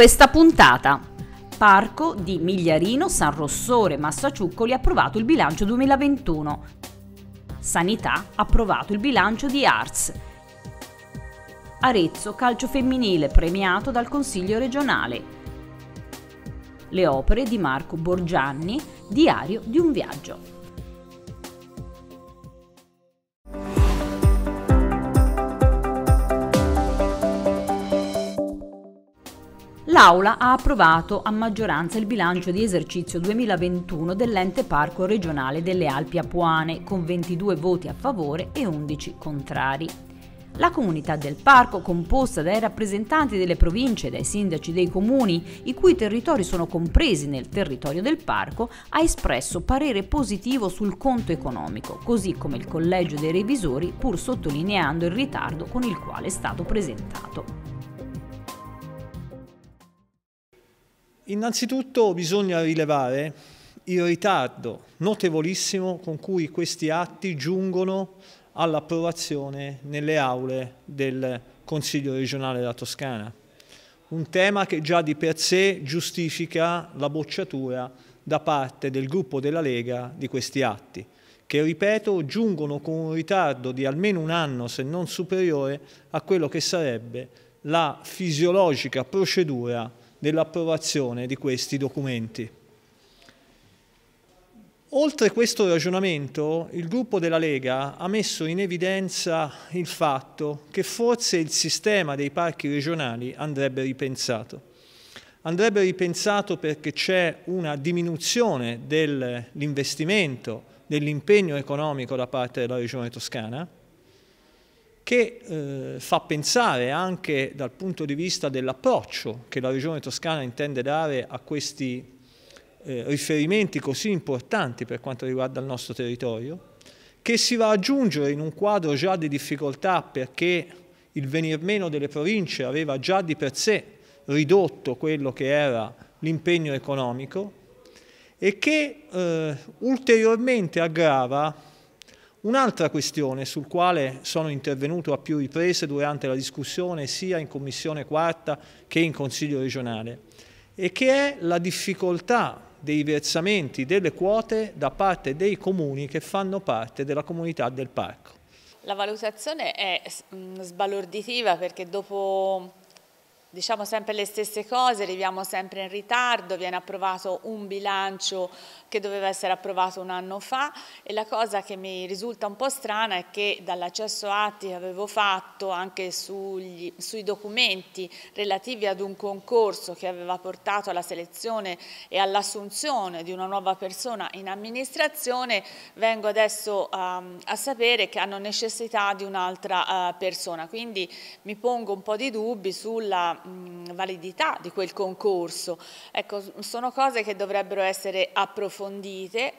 questa puntata. Parco di Migliarino, San Rossore, Massaciuccoli ha approvato il bilancio 2021. Sanità ha approvato il bilancio di Arts. Arezzo, calcio femminile premiato dal Consiglio regionale. Le opere di Marco Borgianni, Diario di un viaggio. L'Aula ha approvato a maggioranza il bilancio di esercizio 2021 dell'ente parco regionale delle Alpi Apuane, con 22 voti a favore e 11 contrari. La comunità del parco, composta dai rappresentanti delle province e dai sindaci dei comuni, i cui territori sono compresi nel territorio del parco, ha espresso parere positivo sul conto economico, così come il Collegio dei Revisori, pur sottolineando il ritardo con il quale è stato presentato. Innanzitutto bisogna rilevare il ritardo notevolissimo con cui questi atti giungono all'approvazione nelle aule del Consiglio regionale della Toscana. Un tema che già di per sé giustifica la bocciatura da parte del gruppo della Lega di questi atti, che ripeto giungono con un ritardo di almeno un anno se non superiore a quello che sarebbe la fisiologica procedura dell'approvazione di questi documenti. Oltre questo ragionamento, il gruppo della Lega ha messo in evidenza il fatto che forse il sistema dei parchi regionali andrebbe ripensato. Andrebbe ripensato perché c'è una diminuzione dell'investimento, dell'impegno economico da parte della Regione Toscana, che eh, fa pensare anche dal punto di vista dell'approccio che la Regione Toscana intende dare a questi eh, riferimenti così importanti per quanto riguarda il nostro territorio, che si va ad aggiungere in un quadro già di difficoltà perché il venir meno delle province aveva già di per sé ridotto quello che era l'impegno economico e che eh, ulteriormente aggrava Un'altra questione sul quale sono intervenuto a più riprese durante la discussione sia in Commissione quarta che in Consiglio regionale e che è la difficoltà dei versamenti delle quote da parte dei comuni che fanno parte della comunità del parco. La valutazione è sbalorditiva perché dopo diciamo sempre le stesse cose, arriviamo sempre in ritardo, viene approvato un bilancio che doveva essere approvato un anno fa e la cosa che mi risulta un po' strana è che dall'accesso atti che avevo fatto anche sugli, sui documenti relativi ad un concorso che aveva portato alla selezione e all'assunzione di una nuova persona in amministrazione, vengo adesso um, a sapere che hanno necessità di un'altra uh, persona, quindi mi pongo un po' di dubbi sulla validità di quel concorso. Ecco, sono cose che dovrebbero essere approfondite.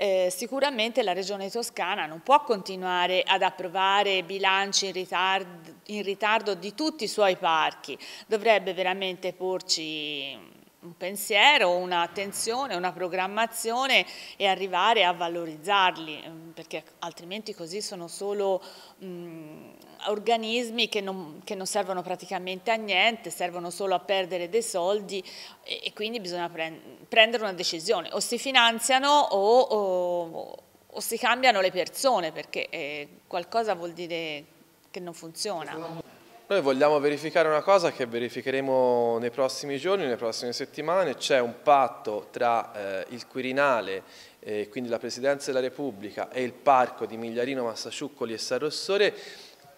Eh, sicuramente la Regione Toscana non può continuare ad approvare bilanci in ritardo, in ritardo di tutti i suoi parchi, dovrebbe veramente porci un pensiero, un'attenzione, una programmazione e arrivare a valorizzarli, ehm, perché altrimenti così sono solo mh, mm, organismi che non, che non, servono praticamente a niente, servono solo a perdere dei soldi e, e quindi bisogna pre prendere una decisione, o si finanziano o, o, o si cambiano le persone, perché eh, qualcosa vuol dire che non funziona. Noi vogliamo verificare una cosa che verificheremo nei prossimi giorni, nelle prossime settimane, c'è un patto tra eh, il Quirinale, eh, quindi la Presidenza della Repubblica e il Parco di Migliarino, Massaciuccoli e San Rossore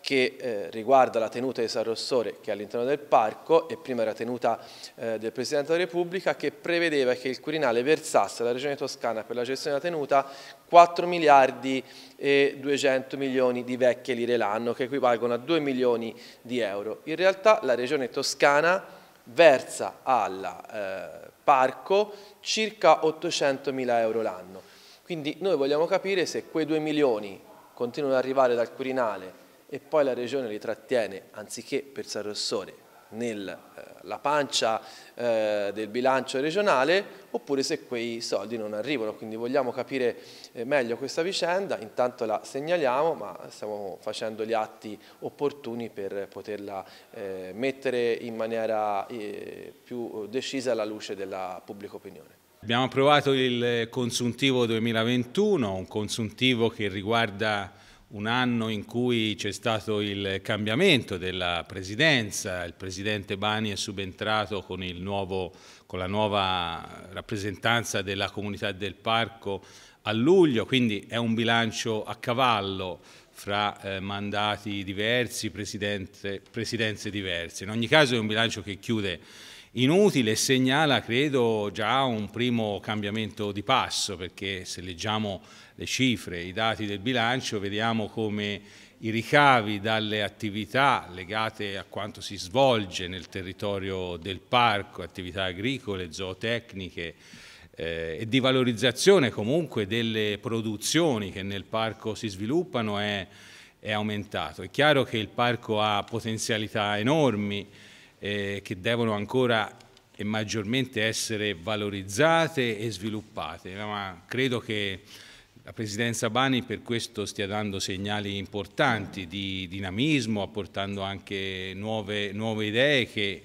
che eh, riguarda la tenuta di San Rossore che è all'interno del parco e prima era tenuta eh, del Presidente della Repubblica che prevedeva che il Quirinale versasse alla Regione Toscana per la gestione della tenuta 4 miliardi e 200 milioni di vecchie lire l'anno che equivalgono a 2 milioni di euro. In realtà la Regione Toscana versa al eh, parco circa 800 mila euro l'anno. Quindi noi vogliamo capire se quei 2 milioni continuano ad arrivare dal Quirinale e poi la regione li trattiene anziché per San Rossore nella eh, pancia eh, del bilancio regionale oppure se quei soldi non arrivano. Quindi vogliamo capire eh, meglio questa vicenda, intanto la segnaliamo ma stiamo facendo gli atti opportuni per poterla eh, mettere in maniera eh, più decisa alla luce della pubblica opinione. Abbiamo approvato il eh, consuntivo 2021, un consuntivo che riguarda un anno in cui c'è stato il cambiamento della presidenza, il presidente Bani è subentrato con, nuovo, con la nuova rappresentanza della comunità del parco a luglio, quindi è un bilancio a cavallo fra eh, mandati diversi, presidenze diverse. In ogni caso è un bilancio che chiude inutile segnala, credo, già un primo cambiamento di passo, perché se leggiamo le cifre, i dati del bilancio, vediamo come i ricavi dalle attività legate a quanto si svolge nel territorio del parco, attività agricole, zootecniche, eh, e di valorizzazione comunque delle produzioni che nel parco si sviluppano è, è aumentato. È chiaro che il parco ha potenzialità enormi, eh, che devono ancora e maggiormente essere valorizzate e sviluppate, ma credo che la Presidenza Bani per questo stia dando segnali importanti di dinamismo, apportando anche nuove, nuove idee che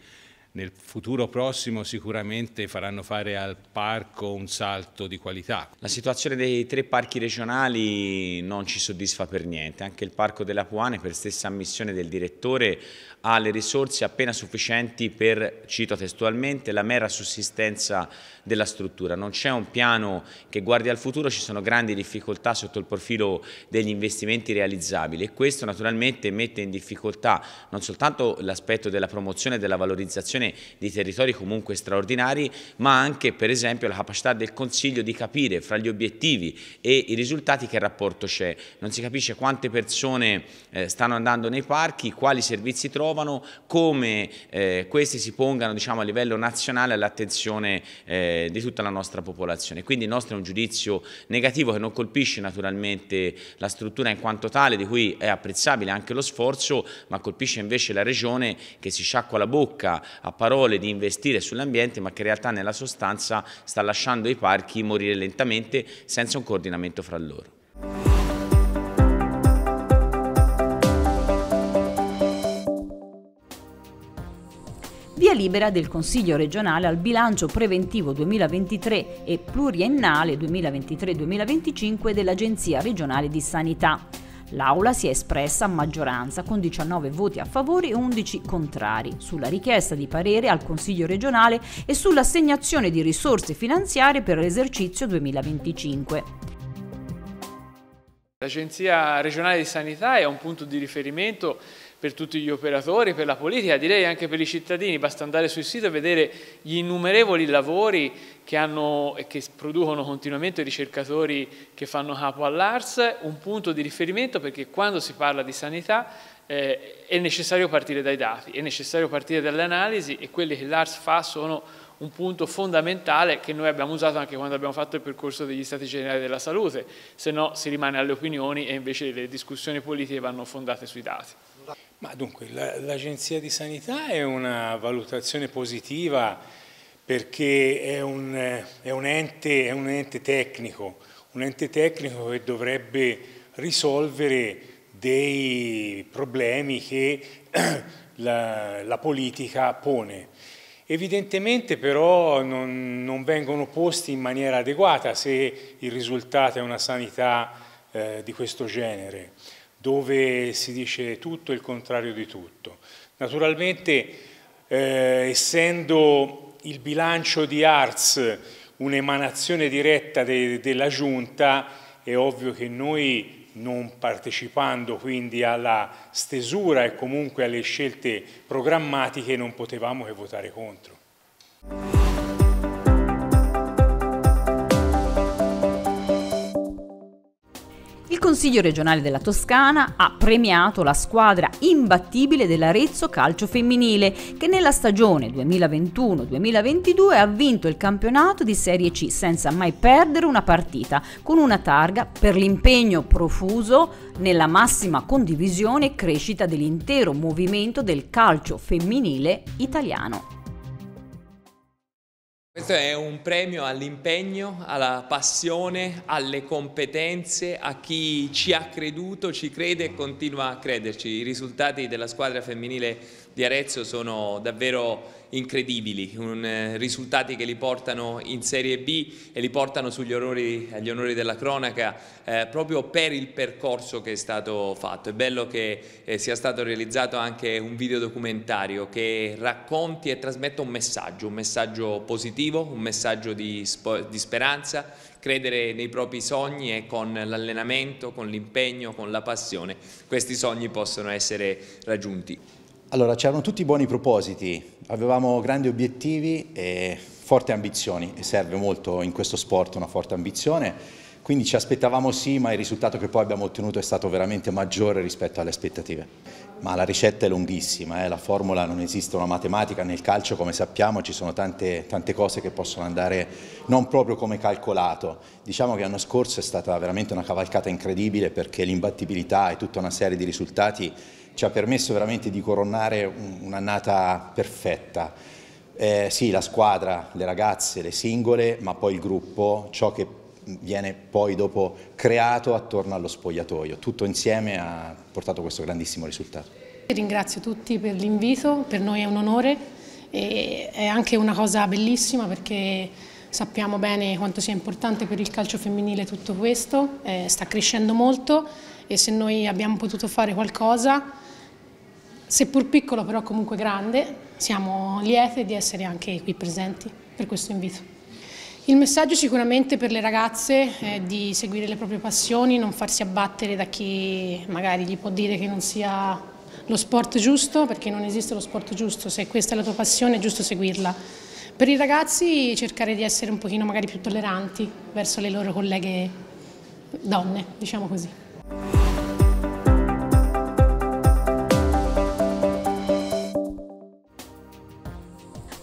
nel futuro prossimo sicuramente faranno fare al parco un salto di qualità. La situazione dei tre parchi regionali non ci soddisfa per niente, anche il parco della Puane per stessa ammissione del direttore ha le risorse appena sufficienti per, cito testualmente, la mera sussistenza della struttura. Non c'è un piano che guardi al futuro, ci sono grandi difficoltà sotto il profilo degli investimenti realizzabili e questo naturalmente mette in difficoltà non soltanto l'aspetto della promozione e della valorizzazione di territori comunque straordinari, ma anche per esempio la capacità del Consiglio di capire fra gli obiettivi e i risultati che rapporto c'è. Non si capisce quante persone eh, stanno andando nei parchi, quali servizi trovano, trovano, come eh, questi si pongano diciamo, a livello nazionale all'attenzione eh, di tutta la nostra popolazione. Quindi il nostro è un giudizio negativo che non colpisce naturalmente la struttura in quanto tale, di cui è apprezzabile anche lo sforzo, ma colpisce invece la regione che si sciacqua la bocca a parole di investire sull'ambiente, ma che in realtà nella sostanza sta lasciando i parchi morire lentamente senza un coordinamento fra loro. delibera del Consiglio regionale al bilancio preventivo 2023 e pluriennale 2023-2025 dell'Agenzia regionale di sanità. L'Aula si è espressa a maggioranza con 19 voti a favore e 11 contrari sulla richiesta di parere al Consiglio regionale e sull'assegnazione di risorse finanziarie per l'esercizio 2025. L'Agenzia regionale di sanità è un punto di riferimento per tutti gli operatori, per la politica, direi anche per i cittadini, basta andare sul sito e vedere gli innumerevoli lavori che, hanno, che producono continuamente i ricercatori che fanno capo all'ARS, un punto di riferimento perché quando si parla di sanità eh, è necessario partire dai dati, è necessario partire dalle analisi e quelli che l'ARS fa sono un punto fondamentale che noi abbiamo usato anche quando abbiamo fatto il percorso degli stati generali della salute, se no si rimane alle opinioni e invece le discussioni politiche vanno fondate sui dati. Ma dunque, l'Agenzia di Sanità è una valutazione positiva perché è un, è un, ente, è un ente tecnico, un ente tecnico che dovrebbe risolvere dei problemi che la, la politica pone. Evidentemente però non, non, vengono posti in maniera adeguata se il risultato è una sanità eh, di questo genere dove si dice tutto e il contrario di tutto. Naturalmente, eh, essendo il bilancio di Arts un'emanazione diretta de della Giunta, è ovvio che noi non partecipando quindi alla stesura e comunque alle scelte programmatiche non potevamo che votare contro. Consiglio regionale della Toscana ha premiato la squadra imbattibile dell'Arezzo Calcio Femminile, che nella stagione 2021-2022 ha vinto il campionato di Serie C senza mai perdere una partita, con una targa per l'impegno profuso nella massima condivisione e crescita dell'intero movimento del calcio femminile italiano. Questo è un premio all'impegno, alla passione, alle competenze, a chi ci ha creduto, ci crede e continua a crederci. I risultati della squadra femminile di Arezzo sono davvero incredibili, un, eh, risultati che li portano in Serie B e li portano sugli onori, agli onori della cronaca eh, proprio per il percorso che è stato fatto. È bello che eh, sia stato realizzato anche un video documentario che racconti e trasmetta un messaggio, un messaggio positivo, un messaggio di, di speranza, credere nei propri sogni e con l'allenamento, con l'impegno, con la passione, questi sogni possono essere raggiunti. Allora, c'erano tutti buoni propositi, Avevamo grandi obiettivi e forti ambizioni e serve molto in questo sport una forte ambizione quindi ci aspettavamo sì, ma il risultato che poi abbiamo ottenuto è stato veramente maggiore rispetto alle aspettative. Ma la ricetta è lunghissima, eh? la formula non esiste una matematica, nel calcio come sappiamo ci sono tante, tante, cose che possono andare non proprio come calcolato. Diciamo che l'anno scorso è stata veramente una cavalcata incredibile perché l'imbattibilità e tutta una serie di risultati ci ha permesso veramente di coronare un'annata perfetta. Eh, sì, la squadra, le ragazze, le singole, ma poi il gruppo, ciò che viene poi dopo creato attorno allo spogliatoio. Tutto insieme ha portato questo grandissimo risultato. Ringrazio tutti per l'invito, per noi è un onore e è anche una cosa bellissima perché sappiamo bene quanto sia importante per il calcio femminile tutto questo, eh, sta crescendo molto e se noi abbiamo potuto fare qualcosa seppur piccolo però comunque grande, siamo liete di essere anche qui presenti per questo invito. Il messaggio sicuramente per le ragazze è eh, di seguire le proprie passioni, non farsi abbattere da chi magari gli può dire che non sia lo sport giusto, perché non esiste lo sport giusto, se questa è la tua passione è giusto seguirla. Per i ragazzi cercare di essere un pochino magari più tolleranti verso le loro colleghe donne, diciamo così.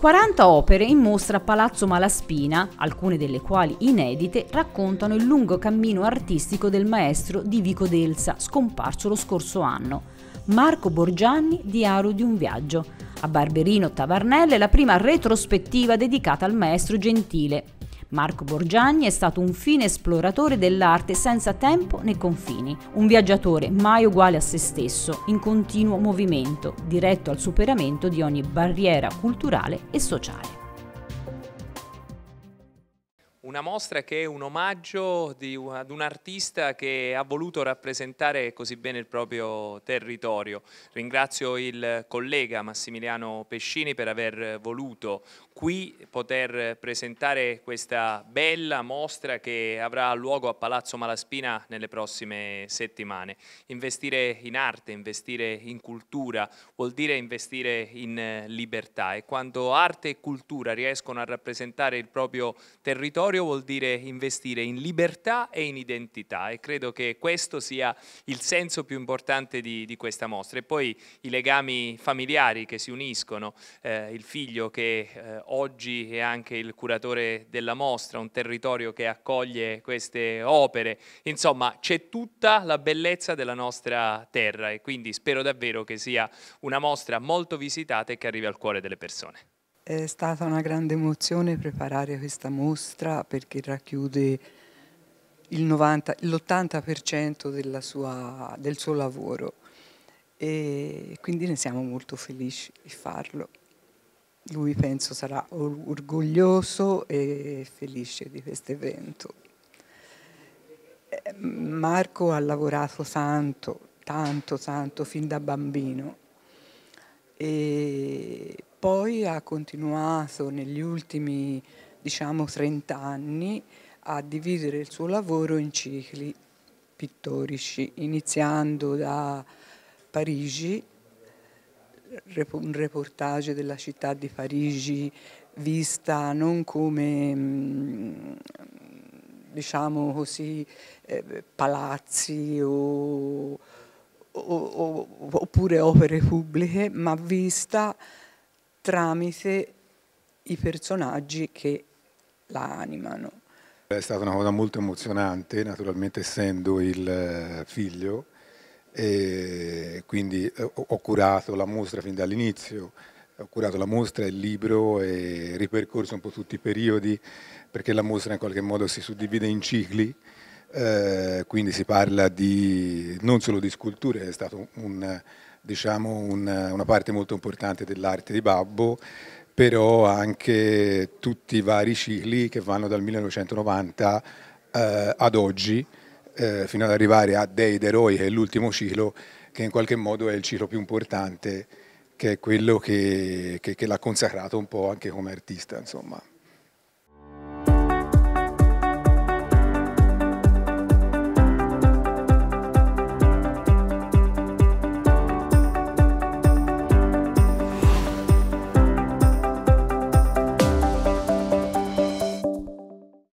40 opere in mostra a Palazzo Malaspina, alcune delle quali inedite, raccontano il lungo cammino artistico del maestro di Vico Delsa, scomparso lo scorso anno. Marco Borgianni, Diario di un viaggio. A Barberino Tavarnelle la prima retrospettiva dedicata al maestro Gentile, Marco Borgianni è stato un fine esploratore dell'arte senza tempo né confini, un viaggiatore mai uguale a se stesso, in continuo movimento, diretto al superamento di ogni barriera culturale e sociale una mostra che è un omaggio una, ad un artista che ha voluto rappresentare così bene il proprio territorio. Ringrazio il collega Massimiliano Pescini per aver voluto qui poter presentare questa bella mostra che avrà luogo a Palazzo Malaspina nelle prossime settimane. Investire in arte, investire in cultura vuol dire investire in libertà e quando arte e cultura riescono a rappresentare il proprio territorio territorio vuol dire investire in libertà e in identità e credo che questo sia il senso più importante di, di questa mostra. E poi i legami familiari che si uniscono, eh, il figlio che eh, oggi è anche il curatore della mostra, un territorio che accoglie queste opere, insomma c'è tutta la bellezza della nostra terra e quindi spero davvero che sia una mostra molto visitata e che arrivi al cuore delle persone. È stata una grande emozione preparare questa mostra perché racchiude l'80% del suo lavoro e quindi ne siamo molto felici di farlo. Lui penso sarà orgoglioso e felice di questo evento. Ehm, Marco ha lavorato tanto, tanto, tanto fin da bambino e poi ha continuato negli ultimi diciamo 30 anni a dividere il suo lavoro in cicli pittorici, iniziando da Parigi, un reportage della città di Parigi vista non come mm, diciamo così eh, palazzi o, o, o, oppure opere pubbliche, ma vista tramite i personaggi che la animano. È stata una cosa molto emozionante, naturalmente essendo il eh, figlio, e quindi eh, ho curato la mostra fin dall'inizio, ho curato la mostra, il libro e ripercorso un po' tutti i periodi perché la mostra in qualche modo si suddivide in cicli, eh, quindi si parla di, non solo di sculture, è stato un, diciamo, un, una parte molto importante dell'arte di Babbo, però anche tutti i vari cicli che vanno dal 1990 eh, ad oggi, eh, fino ad arrivare a Dei d'Eroi, che è l'ultimo ciclo, che in qualche modo è il ciclo più importante, che è quello che, che, che l'ha consacrato un po' anche come artista. Insomma.